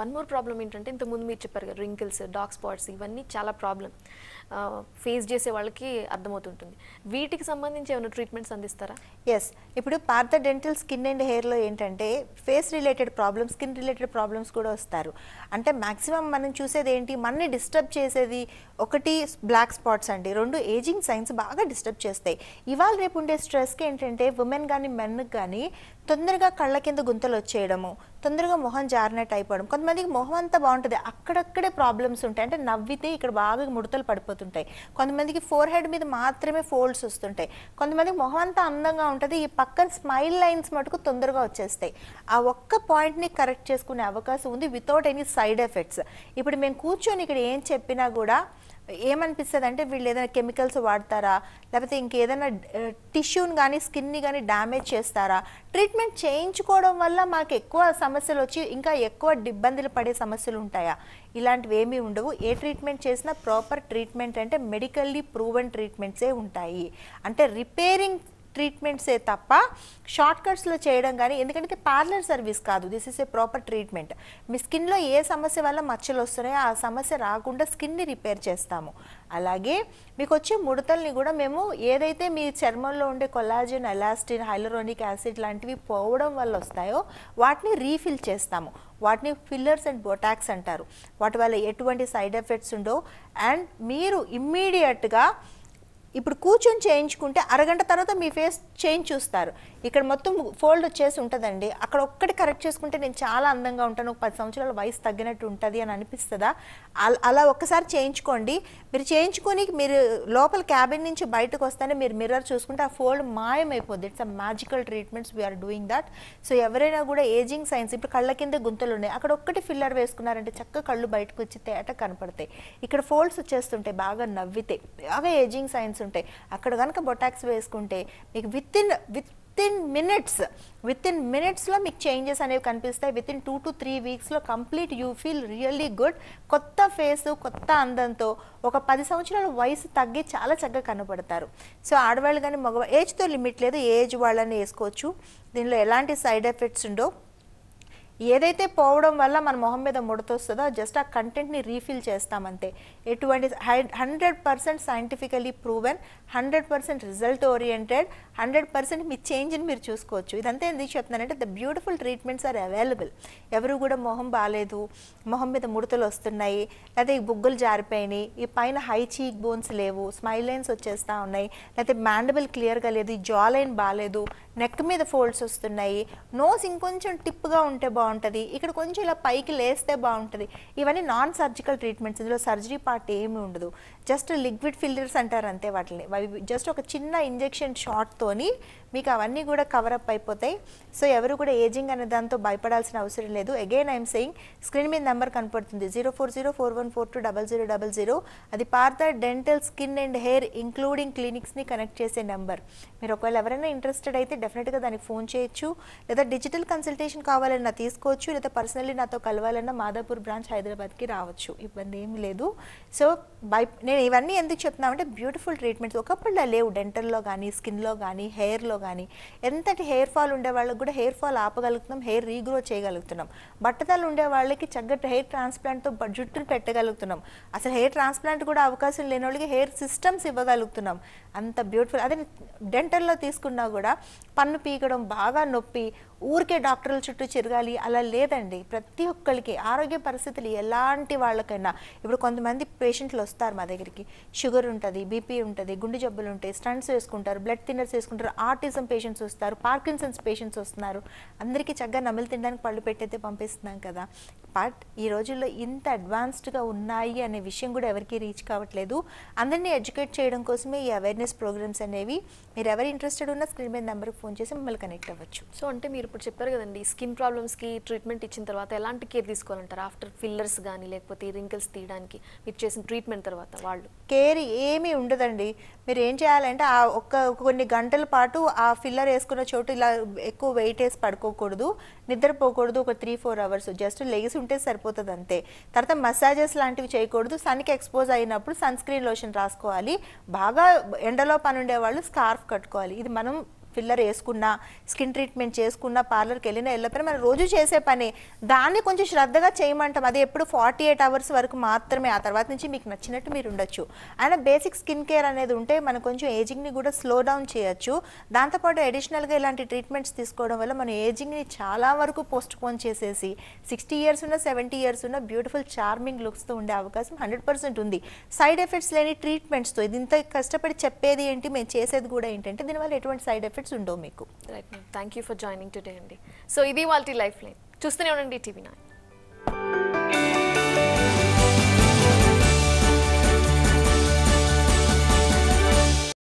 one more problem ఏంటంటే ఇంతకుముందు మీరు చెప్పారు కదా రింకిల్స్ డార్క్ స్పాట్స్ ఇవన్నీ చాలా ప్రాబ్లం ఫేస్ చేసే వాళ్ళకి అర్థమవుతుంటుంది వీటికి సంబంధించి ఏమైనా ట్రీట్మెంట్స్ అందిస్తారా ఎస్ ఇప్పుడు పార్థ డెంటల్ స్కిన్ అండ్ హెయిర్లో ఏంటంటే face related problems skin related problems కూడా వస్తారు అంటే మాక్సిమం మనం చూసేది ఏంటి మనని డిస్టర్బ్ చేసేది ఒకటి బ్లాక్ స్పాట్స్ అండి రెండు ఏజింగ్ సైన్స్ బాగా డిస్టర్బ్ చేస్తాయి ఇవాళ రేపు ఉండే స్ట్రెస్కి ఏంటంటే ఉమెన్ కానీ మెన్ కానీ తొందరగా కళ్ళ కింద గుంతలు వచ్చేయడము తొందరగా మొహం జారినట్టు అయిపోవడం కొంతమందికి మొహం అంతా బాగుంటుంది అక్కడక్కడే ప్రాబ్లమ్స్ ఉంటాయి అంటే నవ్వితే ఇక్కడ బాగా ముడతలు పడిపోతుంటాయి కొంతమందికి ఫోర్ హెడ్ మీద మాత్రమే ఫోల్డ్స్ వస్తుంటాయి కొంతమందికి మొహం అంతా అందంగా ఉంటుంది ఈ పక్కన స్మైల్ లైన్స్ మటుకు తొందరగా వచ్చేస్తాయి ఆ ఒక్క పాయింట్ని కరెక్ట్ చేసుకునే అవకాశం ఉంది వితౌట్ ఎనీ సైడ్ ఎఫెక్ట్స్ ఇప్పుడు మేము కూర్చొని ఇక్కడ ఏం చెప్పినా కూడా ఏమనిపిస్తుంది అంటే వీళ్ళు ఏదైనా కెమికల్స్ వాడతారా లేకపోతే ఇంకేదైనా టిష్యూని కానీ స్కిన్ని కానీ డ్యామేజ్ చేస్తారా ట్రీట్మెంట్ చేయించుకోవడం వల్ల మాకు ఎక్కువ సమస్యలు వచ్చి ఇంకా ఎక్కువ ఇబ్బందులు పడే సమస్యలు ఉంటాయా ఇలాంటివి ఏమీ ఉండవు ఏ ట్రీట్మెంట్ చేసినా ప్రాపర్ ట్రీట్మెంట్ అంటే మెడికల్లీ ప్రూవెన్ ట్రీట్మెంట్సే ఉంటాయి అంటే రిపేరింగ్ ట్రీట్మెంట్సే తప్ప షార్ట్ కట్స్లో చేయడం కానీ ఎందుకంటే పార్లర్ సర్వీస్ కాదు this is a proper treatment మీ స్కిన్లో ఏ సమస్య వల్ల మచ్చలు వస్తున్నాయో ఆ సమస్య రాకుండా స్కిన్ని రిపేర్ చేస్తాము అలాగే మీకు వచ్చే ముడతల్ని కూడా మేము ఏదైతే మీ చర్మంలో ఉండే కొలాజిన్ ఎలాస్టిన్ హైలరోనిక్ యాసిడ్ లాంటివి పోవడం వల్ల వస్తాయో వాటిని రీఫిల్ చేస్తాము వాటిని ఫిల్లర్స్ అండ్ బొటాక్స్ అంటారు వాటి వల్ల ఎటువంటి సైడ్ ఎఫెక్ట్స్ ఉండవు అండ్ మీరు ఇమ్మీడియట్గా ఇప్పుడు కూర్చొని చేయించుకుంటే అరగంట తర్వాత మీ ఫేస్ చేంజ్ చూస్తారు ఇక్కడ మొత్తం ఫోల్డ్ వచ్చేసి ఉంటుందండి అక్కడ ఒక్కటి కరెక్ట్ చేసుకుంటే నేను చాలా అందంగా ఉంటాను ఒక పది సంవత్సరాల వయసు తగ్గినట్టు ఉంటుంది అని అనిపిస్తుందా అలా ఒక్కసారి చేయించుకోండి మీరు చేయించుకొని మీరు లోపల క్యాబిన్ నుంచి బయటకు వస్తేనే మీరు మిర్రర్ చూసుకుంటే ఆ ఫోల్డ్ మాయమైపోద్ది it's a magical treatments we're doing that so ఎవరైనా కూడా ఏజింగ్ సైన్స్ ఇప్పుడు కళ్ళ కింద గుంతలు ఉన్నాయి అక్కడ ఒక్కటి ఫిల్లర్ వేసుకున్నారంటే చక్క కళ్ళు బయటకు వచ్చి తేట కనపడతాయి ఇక్కడ ఫోల్డ్స్ వచ్చేస్తుంటాయి బాగా నవ్వితే బాగా ఏజింగ్ సైన్స్ ఉంటాయి అక్కడ కనుక బొటాక్స్ వేసుకుంటే మీకు within with within minutes within మినిట్స్లో మీకు చేంజెస్ అనేవి కనిపిస్తాయి within two to three వీక్స్లో complete you feel really good కొత్త ఫేసు కొత్త అందంతో ఒక పది సంవత్సరాల వయసు తగ్గి చాలా చక్కగా కనపడతారు సో ఆడవాళ్ళు కానీ మగవా ఏజ్తో లిమిట్ లేదు ఏజ్ వాళ్ళని వేసుకోవచ్చు దీనిలో ఎలాంటి సైడ్ ఎఫెక్ట్స్ ఉండవు ఏదైతే పోవడం వల్ల మన మొహం మీద ముడతొస్తుందో జస్ట్ ఆ కంటెంట్ని రీఫిల్ చేస్తామంతే ఎటువంటి hundred percent scientifically proven hundred percent result oriented hundred percent మీ చేంజ్ని మీరు చూసుకోవచ్చు ఇదంతా ఎందుకు చెప్తున్నానంటే the beautiful treatments are available ఎవరు కూడా మొహం బాగాలేదు మొహం మీద ముడతలు వస్తున్నాయి లేకపోతే బుగ్గలు జారిపోయినాయి ఈ పైన హై చీక్ బోన్స్ లేవు స్మైల్ లైన్స్ వచ్చేస్తూ ఉన్నాయి లేకపోతే మ్యాండబుల్ క్లియర్గా లేదు ఈ జా లైన్ బాగాలేదు నెక్ మీద ఫోల్డ్స్ వస్తున్నాయి నోస్ ఇంకొంచెం టిప్గా ఉంటే బాగుంది బాగుంటుంది ఇక్కడ కొంచెం ఇలా పైకి లేస్తే బాగుంటుంది ఇవన్నీ నాన్ సర్జికల్ ట్రీట్మెంట్స్ ఇందులో సర్జరీ పార్ట్ ఏమి ఉండదు జస్ట్ లిక్విడ్ ఫిల్లర్స్ అంటారు అంతే వాటిని జస్ట్ ఒక చిన్న ఇంజెక్షన్ షార్ట్తోని మీకు అవన్నీ కూడా కవరప్ అయిపోతాయి సో ఎవరు కూడా ఏజింగ్ అనే దాంతో భయపడాల్సిన అవసరం లేదు అగైన్ ఐఎమ్ సెయింగ్ స్క్రీన్ మీద నెంబర్ కనపడుతుంది zero four zero four one four two double zero double zero అది Partha dental skin and hair including క్లినిక్స్ని కనెక్ట్ చేసే నెంబర్ మీరు ఒకవేళ ఎవరైనా ఇంట్రెస్టెడ్ అయితే డెఫినెట్గా దానికి ఫోన్ చేయొచ్చు లేదా డిజిటల్ కన్సల్టేషన్ కావాలన్నా తీసుకు చేసుకోవచ్చు లేదా పర్సనల్లీ నాతో కలవాలన్నా మాధాపూర్ బ్రాంచ్ హైదరాబాద్కి రావచ్చు ఇబ్బంది ఏం లేదు సో బై నేను ఇవన్నీ ఎందుకు చెప్తున్నామంటే బ్యూటిఫుల్ ట్రీట్మెంట్స్ ఒకప్పుడు లేవు డెంటల్లో కానీ స్కిన్లో కానీ హెయిర్లో కానీ ఎంతటి హెయిర్ ఫాల్ ఉండే వాళ్ళకి కూడా హెయిర్ ఫాల్ ఆపగలుగుతున్నాం హెయిర్ రీగ్రో చేయగలుగుతున్నాం బట్టదాలు ఉండే వాళ్ళకి చక్కటి హెయిర్ ట్రాన్స్ప్లాంట్తో జుట్టును పెట్టగలుగుతున్నాం అసలు హెయిర్ ట్రాన్స్ప్లాంట్ కూడా అవకాశం లేని వాళ్ళకి హెయిర్ సిస్టమ్స్ ఇవ్వగలుగుతున్నాం అంత బ్యూటిఫుల్ అదే డెంటల్లో తీసుకున్నా కూడా పన్ను పీకడం బాగా నొప్పి ఊరికే డాక్టర్ల చుట్టూ తిరగాలి అలా లేదండి ప్రతి ఒక్కరికి ఆరోగ్య పరిస్థితులు ఎలాంటి వాళ్ళకైనా ఇప్పుడు కొంతమంది పేషెంట్లు వస్తారు మా దగ్గరికి షుగర్ ఉంటుంది బీపీ ఉంటుంది గుండె జబ్బులు ఉంటాయి స్టంట్స్ వేసుకుంటారు బ్లడ్ థిన్నర్స్ వేసుకుంటారు ఆర్టిజం పేషెంట్స్ వస్తారు పార్కిన్సన్స్ పేషెంట్స్ వస్తున్నారు అందరికీ చక్కగా నమిలి తినడానికి పళ్ళు పెట్టయితే పంపిస్తున్నాం కదా బట్ ఈ రోజుల్లో ఇంత అడ్వాన్స్డ్గా ఉన్నాయి అనే విషయం కూడా ఎవరికీ రీచ్ కావట్లేదు అందరినీ ఎడ్యుకేట్ చేయడం కోసమే ఈ అవేర్నెస్ ప్రోగ్రామ్స్ అనేవి మీరు ఎవరు ఇంట్రెస్టెడ్ ఉన్నా స్క్రీన్ మీద నెంబర్కి ఫోన్ చేసి మిమ్మల్ని కనెక్ట్ అవ్వచ్చు సో అంటే మీరు మీరు ఇప్పుడు చెప్పారు కదండి స్కిన్ ప్రాబ్లమ్స్కి ట్రీట్మెంట్ ఇచ్చిన తర్వాత ఎలాంటి కేర్ తీసుకోవాలంటారు ఆఫ్టర్ ఫిల్లర్స్ కానీ లేకపోతే రింకిల్స్ తీయడానికి మీరు చేసిన ట్రీట్మెంట్ తర్వాత వాళ్ళు కేర్ ఏమీ ఉండదండి మీరు ఏం చేయాలంటే ఆ ఒక్క కొన్ని గంటల పాటు ఆ ఫిల్లర్ వేసుకున్న చోటు ఇలా ఎక్కువ వెయిట్ వేసి పడుకోకూడదు నిద్రపోకూడదు ఒక three four hours just legs ఉంటే సరిపోతుంది అంతే తర్వాత మసాజెస్ లాంటివి చేయకూడదు సన్కి ఎక్స్పోజ్ అయినప్పుడు సన్ స్క్రీన్ లోషన్ రాసుకోవాలి బాగా ఎండలో పని ఉండేవాళ్ళు స్కార్ఫ్ కట్టుకోవాలి ఇది మనం ఫిల్లర్ వేసుకున్నా స్కిన్ ట్రీట్మెంట్ చేసుకున్నా పార్లర్కి వెళ్ళినా వెళ్ళకపోయినా మనం రోజు చేసే పని దాన్ని కొంచెం శ్రద్ధగా చేయమంటాం అది ఎప్పుడు ఫార్టీ ఎయిట్ అవర్స్ వరకు మాత్రమే ఆ తర్వాత నుంచి మీకు నచ్చినట్టు మీరు ఉండొచ్చు అయినా బేసిక్ స్కిన్ కేర్ అనేది ఉంటే మనం కొంచెం ఏజింగ్ని కూడా స్లో డౌన్ చేయొచ్చు దాంతోపాటు అడిషనల్గా ఇలాంటి ట్రీట్మెంట్స్ తీసుకోవడం వల్ల మనం ఏజింగ్ని చాలా వరకు పోస్ట్ పోన్ చేసేసి సిక్స్టీ ఇయర్స్ ఉన్న సెవెంటీ ఇయర్స్ ఉన్న బ్యూటిఫుల్ చార్మింగ్ లుక్స్తో ఉండే అవకాశం హండ్రెడ్ పర్సెంట్ ఉంది సైడ్ ఎఫెక్ట్స్ లేని ట్రీట్మెంట్స్తో ఇది ఇంత కష్టపడి చెప్పేది ఏంటి మేము చేసేది కూడా ఏంటంటే దీనివల్ల ఎటువంటి సైడ్ ఎఫెక్ట్స్ బెనిఫిట్స్ ఉండవు మీకు thank you for joining today అండి సో ఇది వాళ్ళ లైఫ్ లైన్ చూస్తూనే ఉండండి టీవీ నైన్